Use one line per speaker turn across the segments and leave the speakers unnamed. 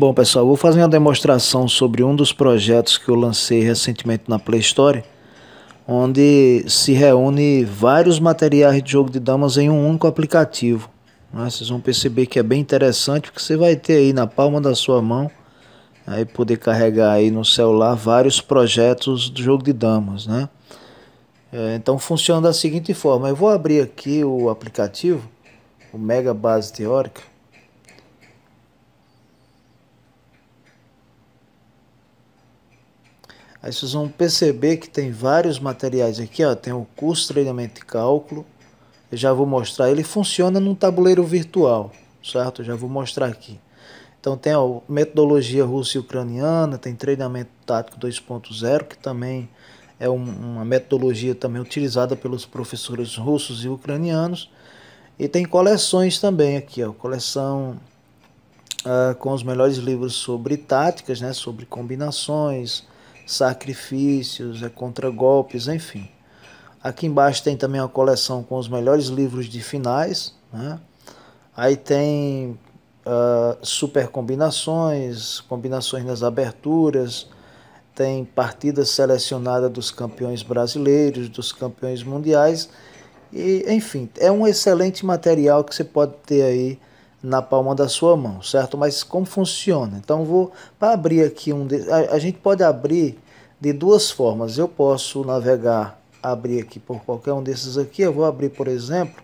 Bom, pessoal, vou fazer uma demonstração sobre um dos projetos que eu lancei recentemente na Play Store, onde se reúne vários materiais de jogo de damas em um único aplicativo. Né, vocês vão perceber que é bem interessante, porque você vai ter aí na palma da sua mão, aí poder carregar aí no celular vários projetos do jogo de damas, né? É, então funciona da seguinte forma, eu vou abrir aqui o aplicativo, o Mega Base Teórica, Aí vocês vão perceber que tem vários materiais aqui, ó, tem o curso treinamento e cálculo, eu já vou mostrar, ele funciona num tabuleiro virtual, certo? Eu já vou mostrar aqui. Então tem a metodologia russa e ucraniana, tem treinamento tático 2.0, que também é um, uma metodologia também utilizada pelos professores russos e ucranianos. E tem coleções também aqui, ó, coleção ah, com os melhores livros sobre táticas, né, sobre combinações, sacrifícios, é contra-golpes enfim. Aqui embaixo tem também uma coleção com os melhores livros de finais. Né? Aí tem uh, super combinações, combinações nas aberturas, tem partida selecionada dos campeões brasileiros, dos campeões mundiais. E, enfim, é um excelente material que você pode ter aí na palma da sua mão, certo? Mas como funciona? Então vou para abrir aqui um a, a, gente pode abrir de duas formas. Eu posso navegar, abrir aqui por qualquer um desses aqui. Eu vou abrir, por exemplo,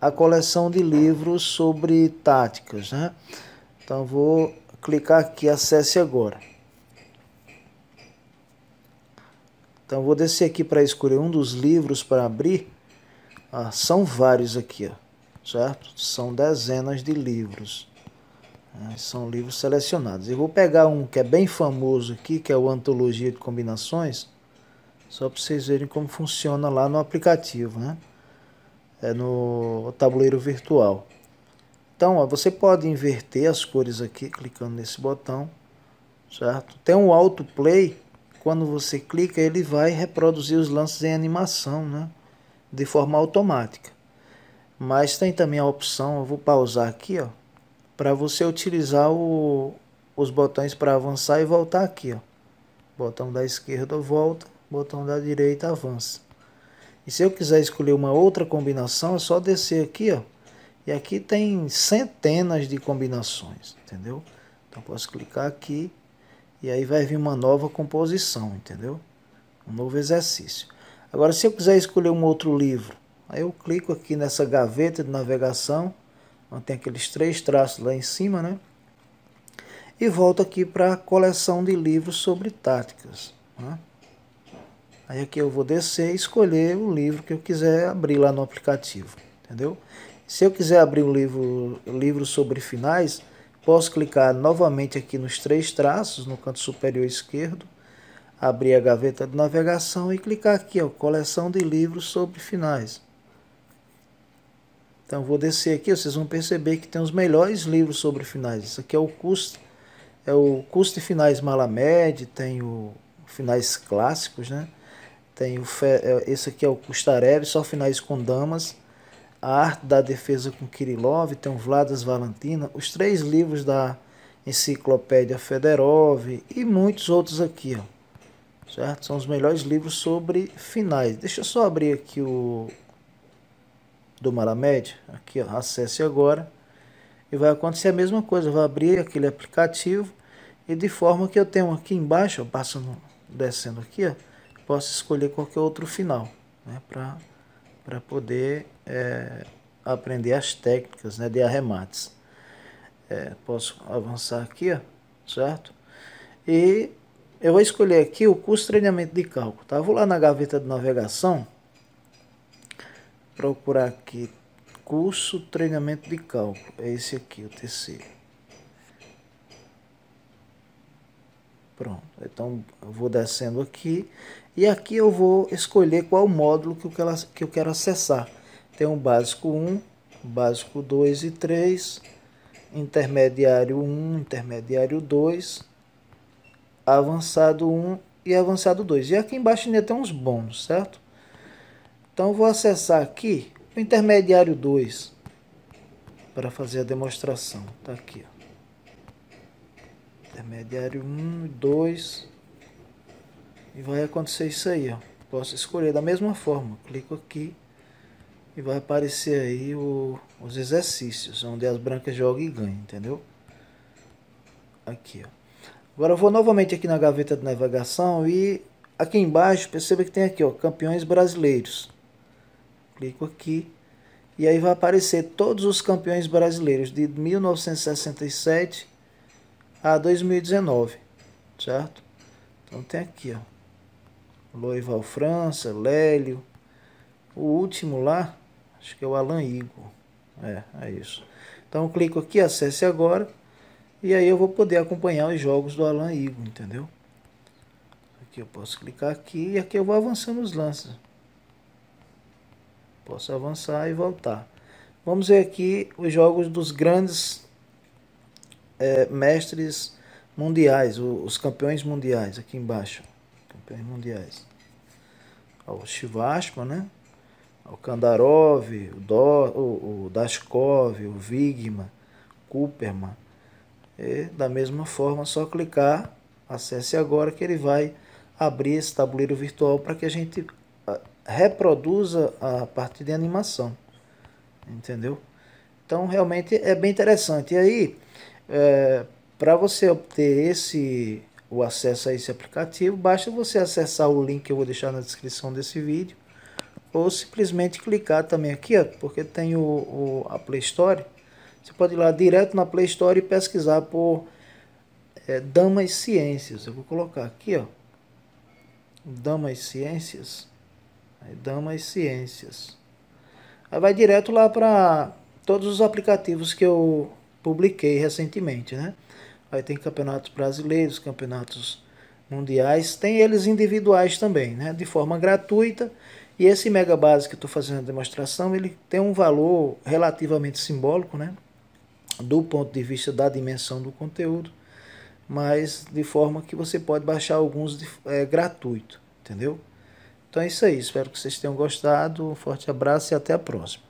a coleção de livros sobre táticas, né? Então vou clicar aqui acesse agora. Então vou descer aqui para escolher um dos livros para abrir. Ah, são vários aqui, ó certo? São dezenas de livros. É, são livros selecionados. Eu vou pegar um que é bem famoso aqui, que é o Antologia de Combinações, só para vocês verem como funciona lá no aplicativo, né? É no tabuleiro virtual. Então, ó, você pode inverter as cores aqui, clicando nesse botão, certo? Tem um autoplay, quando você clica, ele vai reproduzir os lances em animação, né? De forma automática. Mas tem também a opção, eu vou pausar aqui, ó, para você utilizar o, os botões para avançar e voltar aqui, ó. Botão da esquerda volta, botão da direita avança. E se eu quiser escolher uma outra combinação, é só descer aqui, ó. E aqui tem centenas de combinações, entendeu? Então posso clicar aqui e aí vai vir uma nova composição, entendeu? Um novo exercício. Agora, se eu quiser escolher um outro livro, Aí eu clico aqui nessa gaveta de navegação, onde tem aqueles três traços lá em cima, né? E volto aqui para a coleção de livros sobre táticas. Né? Aí aqui eu vou descer e escolher o livro que eu quiser abrir lá no aplicativo, entendeu? Se eu quiser abrir um livro, livro sobre finais, posso clicar novamente aqui nos três traços, no canto superior esquerdo, abrir a gaveta de navegação e clicar aqui, ó, coleção de livros sobre finais. Então vou descer aqui, vocês vão perceber que tem os melhores livros sobre finais. Isso aqui é o custo, é o custo de finais Malamed, tem o finais clássicos, né? Tem o é, esse aqui é o Kustarev, só finais com damas. A arte da defesa com Kirillov, tem o Vladas Valentina, os três livros da Enciclopédia Federov e muitos outros aqui, ó. Certo? São os melhores livros sobre finais. Deixa eu só abrir aqui o do Malamed, aqui ó, acesse agora, e vai acontecer a mesma coisa, vai abrir aquele aplicativo, e de forma que eu tenho aqui embaixo, passando, descendo aqui, ó, posso escolher qualquer outro final, né, para poder é, aprender as técnicas né, de arremates. É, posso avançar aqui, ó, certo? E eu vou escolher aqui o curso de treinamento de cálculo, tá? vou lá na gaveta de navegação, procurar aqui curso treinamento de cálculo. É esse aqui, o terceiro. Pronto. Então eu vou descendo aqui e aqui eu vou escolher qual módulo que eu quero, que eu quero acessar. Tem o um básico 1, básico 2 e 3, intermediário 1, intermediário 2, avançado 1 e avançado 2. E aqui embaixo ainda tem uns bônus, certo? Então vou acessar aqui o intermediário 2 para fazer a demonstração. Está aqui. Ó. Intermediário 1, 2. E vai acontecer isso aí. Ó. Posso escolher da mesma forma. Clico aqui e vai aparecer aí o, os exercícios, onde as brancas jogam e ganham, entendeu? Aqui, ó. Agora eu vou novamente aqui na gaveta de navegação e aqui embaixo, perceba que tem aqui, ó, campeões brasileiros clico aqui e aí vai aparecer todos os campeões brasileiros de 1967 a 2019, certo? Então tem aqui, ó, Loival França, Lélio, o último lá, acho que é o Alan Igor, é, é isso. Então clico aqui, acesse agora, e aí eu vou poder acompanhar os jogos do Alan Igor, entendeu? Aqui eu posso clicar aqui e aqui eu vou avançando os lances. Posso avançar e voltar. Vamos ver aqui os jogos dos grandes é, mestres mundiais, os campeões mundiais, aqui embaixo. Campeões mundiais. O Shivashma, né? O Kandarov, o, Do, o, o Dashkov, o Vigma, Cooperman. E, da mesma forma, só clicar, acesse agora que ele vai abrir esse tabuleiro virtual para que a gente reproduza a parte de animação. Entendeu? Então, realmente é bem interessante. E aí, é, para você obter esse o acesso a esse aplicativo, basta você acessar o link que eu vou deixar na descrição desse vídeo ou simplesmente clicar também aqui, ó, porque tem o, o, a Play Store. Você pode ir lá direto na Play Store e pesquisar por é, Damas Ciências. Eu vou colocar aqui, ó, Damas Ciências. Aí, Damas Ciências. Aí vai direto lá para todos os aplicativos que eu publiquei recentemente, né? Aí tem campeonatos brasileiros, campeonatos mundiais, tem eles individuais também, né? De forma gratuita. E esse mega base que estou fazendo a demonstração, ele tem um valor relativamente simbólico, né? Do ponto de vista da dimensão do conteúdo, mas de forma que você pode baixar alguns de, é, gratuito, entendeu? Então é isso aí, espero que vocês tenham gostado. Um forte abraço e até a próxima.